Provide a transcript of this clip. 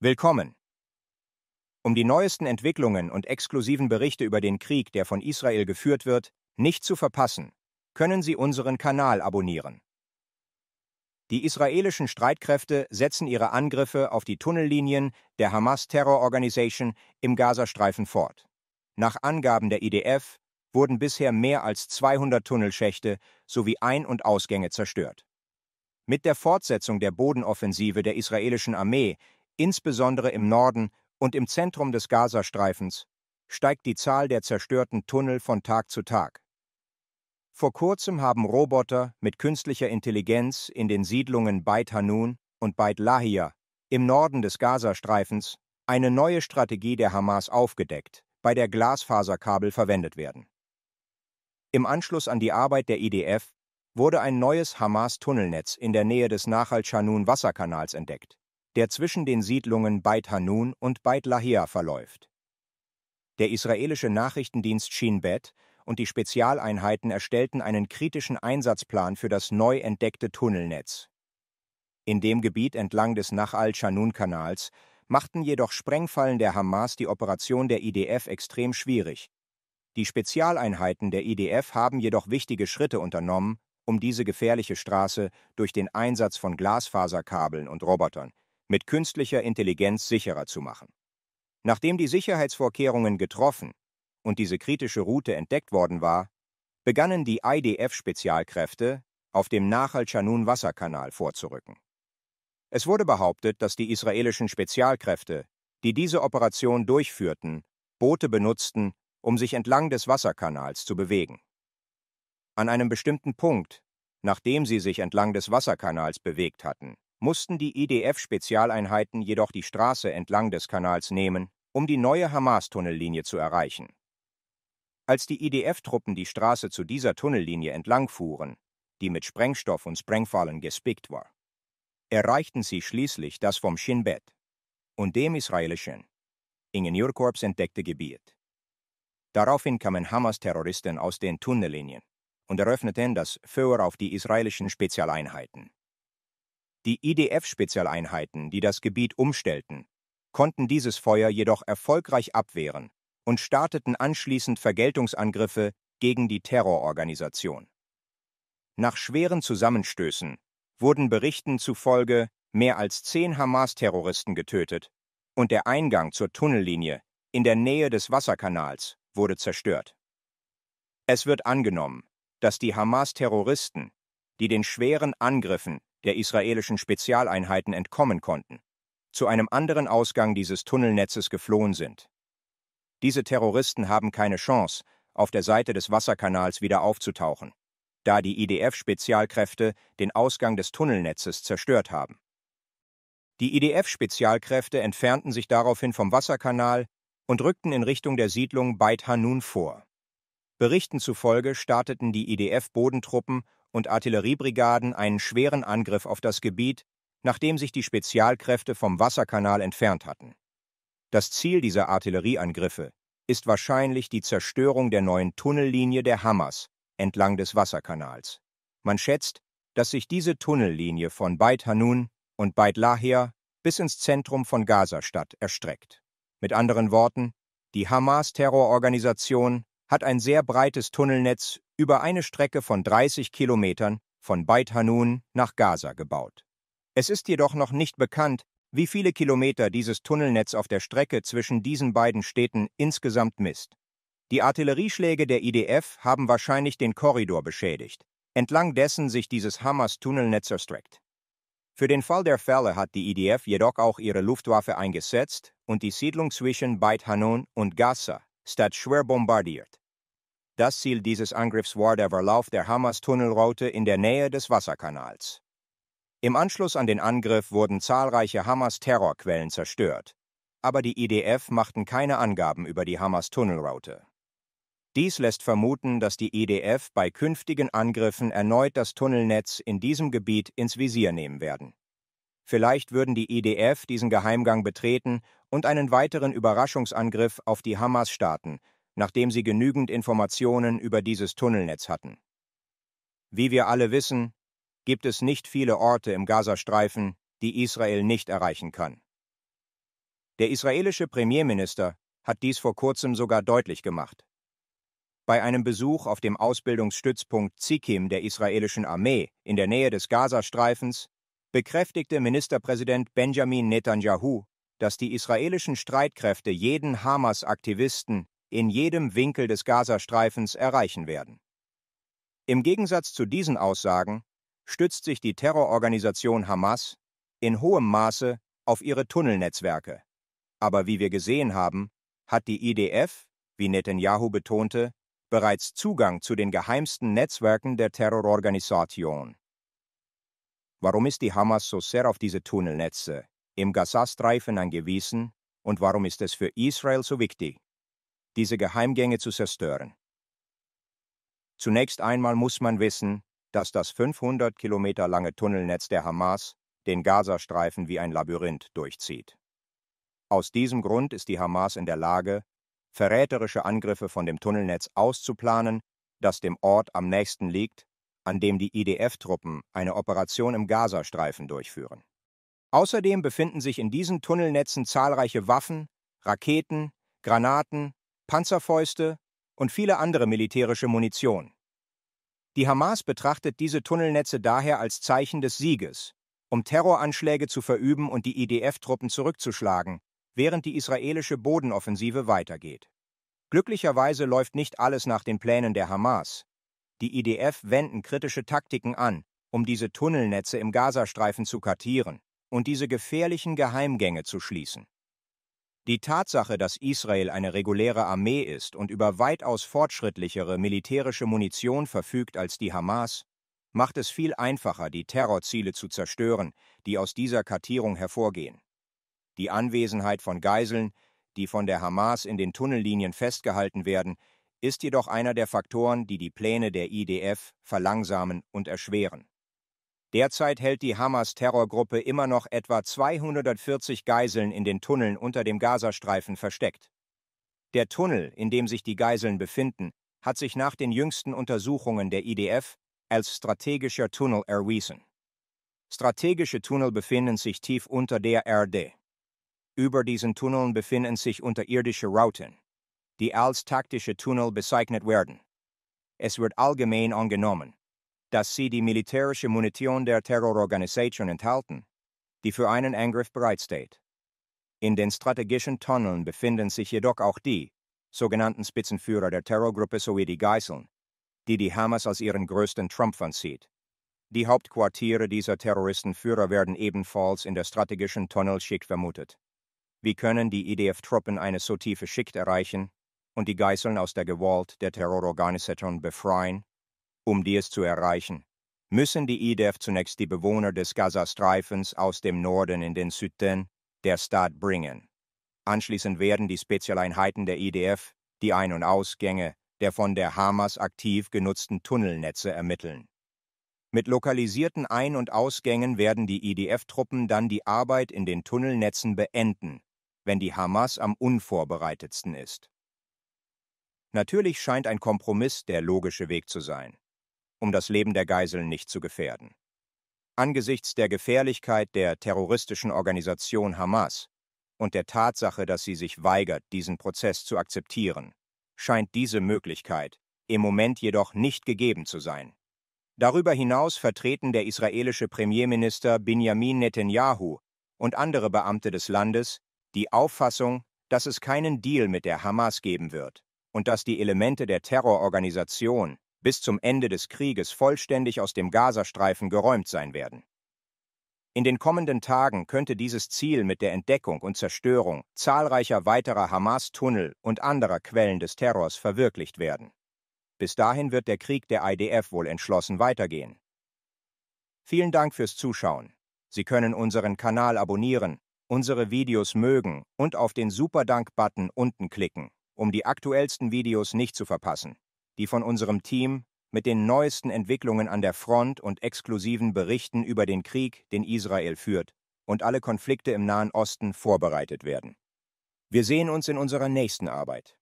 Willkommen! Um die neuesten Entwicklungen und exklusiven Berichte über den Krieg, der von Israel geführt wird, nicht zu verpassen, können Sie unseren Kanal abonnieren. Die israelischen Streitkräfte setzen ihre Angriffe auf die Tunnellinien der Hamas-Terrororganisation im Gazastreifen fort. Nach Angaben der IDF wurden bisher mehr als 200 Tunnelschächte sowie Ein- und Ausgänge zerstört. Mit der Fortsetzung der Bodenoffensive der israelischen Armee Insbesondere im Norden und im Zentrum des Gazastreifens steigt die Zahl der zerstörten Tunnel von Tag zu Tag. Vor kurzem haben Roboter mit künstlicher Intelligenz in den Siedlungen Beit Hanun und Beit Lahia im Norden des Gazastreifens eine neue Strategie der Hamas aufgedeckt, bei der Glasfaserkabel verwendet werden. Im Anschluss an die Arbeit der IDF wurde ein neues Hamas-Tunnelnetz in der Nähe des Nachal Chanun Wasserkanals entdeckt der zwischen den Siedlungen Beit Hanun und Beit Lahia verläuft. Der israelische Nachrichtendienst Shin Bet und die Spezialeinheiten erstellten einen kritischen Einsatzplan für das neu entdeckte Tunnelnetz. In dem Gebiet entlang des Nach al-Shanun-Kanals machten jedoch Sprengfallen der Hamas die Operation der IDF extrem schwierig. Die Spezialeinheiten der IDF haben jedoch wichtige Schritte unternommen, um diese gefährliche Straße durch den Einsatz von Glasfaserkabeln und Robotern mit künstlicher Intelligenz sicherer zu machen. Nachdem die Sicherheitsvorkehrungen getroffen und diese kritische Route entdeckt worden war, begannen die IDF-Spezialkräfte auf dem Nachal-Chanun-Wasserkanal vorzurücken. Es wurde behauptet, dass die israelischen Spezialkräfte, die diese Operation durchführten, Boote benutzten, um sich entlang des Wasserkanals zu bewegen. An einem bestimmten Punkt, nachdem sie sich entlang des Wasserkanals bewegt hatten, mussten die IDF-Spezialeinheiten e jedoch die Straße entlang des Kanals nehmen, um die neue Hamas-Tunnellinie zu erreichen. Als die IDF-Truppen e die Straße zu dieser Tunnellinie entlangfuhren, die mit Sprengstoff und Sprengfallen gespickt war, erreichten sie schließlich das vom Shin Bet und dem israelischen Ingenieurkorps entdeckte Gebiet. Daraufhin kamen Hamas-Terroristen aus den Tunnellinien und eröffneten das Föhr auf die israelischen Spezialeinheiten. Die IDF-Spezialeinheiten, e die das Gebiet umstellten, konnten dieses Feuer jedoch erfolgreich abwehren und starteten anschließend Vergeltungsangriffe gegen die Terrororganisation. Nach schweren Zusammenstößen wurden Berichten zufolge mehr als zehn Hamas-Terroristen getötet und der Eingang zur Tunnellinie in der Nähe des Wasserkanals wurde zerstört. Es wird angenommen, dass die Hamas-Terroristen, die den schweren Angriffen der israelischen Spezialeinheiten entkommen konnten, zu einem anderen Ausgang dieses Tunnelnetzes geflohen sind. Diese Terroristen haben keine Chance, auf der Seite des Wasserkanals wieder aufzutauchen, da die IDF-Spezialkräfte den Ausgang des Tunnelnetzes zerstört haben. Die IDF-Spezialkräfte entfernten sich daraufhin vom Wasserkanal und rückten in Richtung der Siedlung Beit Hanun vor. Berichten zufolge starteten die IDF-Bodentruppen und Artilleriebrigaden einen schweren Angriff auf das Gebiet, nachdem sich die Spezialkräfte vom Wasserkanal entfernt hatten. Das Ziel dieser Artillerieangriffe ist wahrscheinlich die Zerstörung der neuen Tunnellinie der Hamas entlang des Wasserkanals. Man schätzt, dass sich diese Tunnellinie von Beit Hanun und Beit Lahia bis ins Zentrum von Gazastadt erstreckt. Mit anderen Worten, die Hamas-Terrororganisation hat ein sehr breites Tunnelnetz über eine Strecke von 30 Kilometern von Beit Hanun nach Gaza gebaut. Es ist jedoch noch nicht bekannt, wie viele Kilometer dieses Tunnelnetz auf der Strecke zwischen diesen beiden Städten insgesamt misst. Die Artillerieschläge der IDF haben wahrscheinlich den Korridor beschädigt, entlang dessen sich dieses Hamas-Tunnelnetz erstreckt. Für den Fall der Fälle hat die IDF jedoch auch ihre Luftwaffe eingesetzt und die Siedlung zwischen Beit Hanun und Gaza Stadt schwer bombardiert. Das Ziel dieses Angriffs war der Verlauf der Hamas-Tunnelroute in der Nähe des Wasserkanals. Im Anschluss an den Angriff wurden zahlreiche Hamas-Terrorquellen zerstört, aber die IDF machten keine Angaben über die Hamas-Tunnelroute. Dies lässt vermuten, dass die IDF bei künftigen Angriffen erneut das Tunnelnetz in diesem Gebiet ins Visier nehmen werden. Vielleicht würden die IDF e diesen Geheimgang betreten und einen weiteren Überraschungsangriff auf die Hamas starten, nachdem sie genügend Informationen über dieses Tunnelnetz hatten. Wie wir alle wissen, gibt es nicht viele Orte im Gazastreifen, die Israel nicht erreichen kann. Der israelische Premierminister hat dies vor kurzem sogar deutlich gemacht. Bei einem Besuch auf dem Ausbildungsstützpunkt Zikim der israelischen Armee in der Nähe des Gazastreifens bekräftigte Ministerpräsident Benjamin Netanyahu, dass die israelischen Streitkräfte jeden Hamas-Aktivisten in jedem Winkel des Gazastreifens erreichen werden. Im Gegensatz zu diesen Aussagen stützt sich die Terrororganisation Hamas in hohem Maße auf ihre Tunnelnetzwerke. Aber wie wir gesehen haben, hat die IDF, wie Netanyahu betonte, bereits Zugang zu den geheimsten Netzwerken der Terrororganisation. Warum ist die Hamas so sehr auf diese Tunnelnetze im Gazastreifen angewiesen und warum ist es für Israel so wichtig, diese Geheimgänge zu zerstören? Zunächst einmal muss man wissen, dass das 500 Kilometer lange Tunnelnetz der Hamas den Gazastreifen wie ein Labyrinth durchzieht. Aus diesem Grund ist die Hamas in der Lage, verräterische Angriffe von dem Tunnelnetz auszuplanen, das dem Ort am nächsten liegt, an dem die IDF-Truppen e eine Operation im Gazastreifen durchführen. Außerdem befinden sich in diesen Tunnelnetzen zahlreiche Waffen, Raketen, Granaten, Panzerfäuste und viele andere militärische Munition. Die Hamas betrachtet diese Tunnelnetze daher als Zeichen des Sieges, um Terroranschläge zu verüben und die IDF-Truppen e zurückzuschlagen, während die israelische Bodenoffensive weitergeht. Glücklicherweise läuft nicht alles nach den Plänen der Hamas, die IDF e wenden kritische Taktiken an, um diese Tunnelnetze im Gazastreifen zu kartieren und diese gefährlichen Geheimgänge zu schließen. Die Tatsache, dass Israel eine reguläre Armee ist und über weitaus fortschrittlichere militärische Munition verfügt als die Hamas, macht es viel einfacher, die Terrorziele zu zerstören, die aus dieser Kartierung hervorgehen. Die Anwesenheit von Geiseln, die von der Hamas in den Tunnellinien festgehalten werden, ist jedoch einer der Faktoren, die die Pläne der IDF verlangsamen und erschweren. Derzeit hält die Hamas-Terrorgruppe immer noch etwa 240 Geiseln in den Tunneln unter dem Gazastreifen versteckt. Der Tunnel, in dem sich die Geiseln befinden, hat sich nach den jüngsten Untersuchungen der IDF als strategischer Tunnel erwiesen. Strategische Tunnel befinden sich tief unter der RD. Über diesen Tunneln befinden sich unterirdische Routen die als taktische Tunnel bezeichnet werden. Es wird allgemein angenommen, dass sie die militärische Munition der Terrororganisation enthalten, die für einen Angriff bereitsteht. In den strategischen Tunneln befinden sich jedoch auch die sogenannten Spitzenführer der Terrorgruppe sowie die Geiseln, die die Hamas als ihren größten Trumpf ansieht. Die Hauptquartiere dieser Terroristenführer werden ebenfalls in der strategischen Tunnelschicht vermutet. Wie können die IDF-Truppen e eine so tiefe Schicht erreichen, und die Geißeln aus der Gewalt der Terrororganisation befreien? Um dies zu erreichen, müssen die IDF zunächst die Bewohner des Gazastreifens aus dem Norden in den Süden der Stadt bringen. Anschließend werden die Spezialeinheiten der IDF die Ein- und Ausgänge der von der Hamas aktiv genutzten Tunnelnetze ermitteln. Mit lokalisierten Ein- und Ausgängen werden die IDF-Truppen dann die Arbeit in den Tunnelnetzen beenden, wenn die Hamas am unvorbereitetsten ist. Natürlich scheint ein Kompromiss der logische Weg zu sein, um das Leben der Geiseln nicht zu gefährden. Angesichts der Gefährlichkeit der terroristischen Organisation Hamas und der Tatsache, dass sie sich weigert, diesen Prozess zu akzeptieren, scheint diese Möglichkeit im Moment jedoch nicht gegeben zu sein. Darüber hinaus vertreten der israelische Premierminister Benjamin Netanyahu und andere Beamte des Landes die Auffassung, dass es keinen Deal mit der Hamas geben wird und dass die Elemente der Terrororganisation bis zum Ende des Krieges vollständig aus dem Gazastreifen geräumt sein werden. In den kommenden Tagen könnte dieses Ziel mit der Entdeckung und Zerstörung zahlreicher weiterer Hamas-Tunnel und anderer Quellen des Terrors verwirklicht werden. Bis dahin wird der Krieg der IDF wohl entschlossen weitergehen. Vielen Dank fürs Zuschauen. Sie können unseren Kanal abonnieren, unsere Videos mögen und auf den superdank button unten klicken um die aktuellsten Videos nicht zu verpassen, die von unserem Team mit den neuesten Entwicklungen an der Front und exklusiven Berichten über den Krieg, den Israel führt, und alle Konflikte im Nahen Osten vorbereitet werden. Wir sehen uns in unserer nächsten Arbeit.